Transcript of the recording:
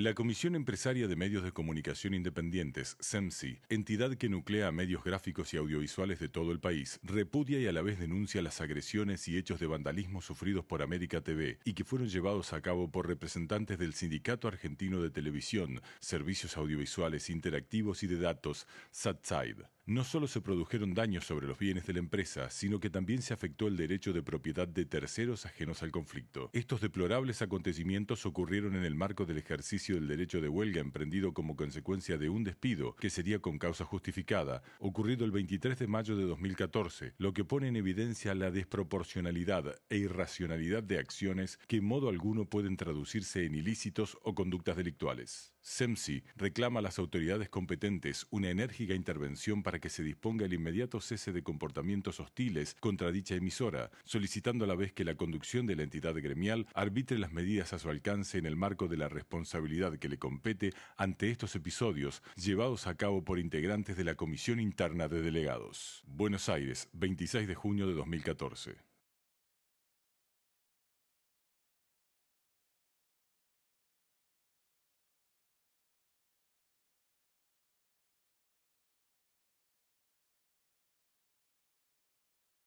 La Comisión Empresaria de Medios de Comunicación Independientes, CEMSI, entidad que nuclea medios gráficos y audiovisuales de todo el país, repudia y a la vez denuncia las agresiones y hechos de vandalismo sufridos por América TV y que fueron llevados a cabo por representantes del Sindicato Argentino de Televisión, Servicios Audiovisuales Interactivos y de Datos, (Satside). No solo se produjeron daños sobre los bienes de la empresa, sino que también se afectó el derecho de propiedad de terceros ajenos al conflicto. Estos deplorables acontecimientos ocurrieron en el marco del ejercicio del derecho de huelga emprendido como consecuencia de un despido, que sería con causa justificada, ocurrido el 23 de mayo de 2014, lo que pone en evidencia la desproporcionalidad e irracionalidad de acciones que en modo alguno pueden traducirse en ilícitos o conductas delictuales. SEMSI reclama a las autoridades competentes una enérgica intervención para que se disponga el inmediato cese de comportamientos hostiles contra dicha emisora, solicitando a la vez que la conducción de la entidad gremial arbitre las medidas a su alcance en el marco de la responsabilidad que le compete ante estos episodios llevados a cabo por integrantes de la Comisión Interna de Delegados. Buenos Aires, 26 de junio de 2014.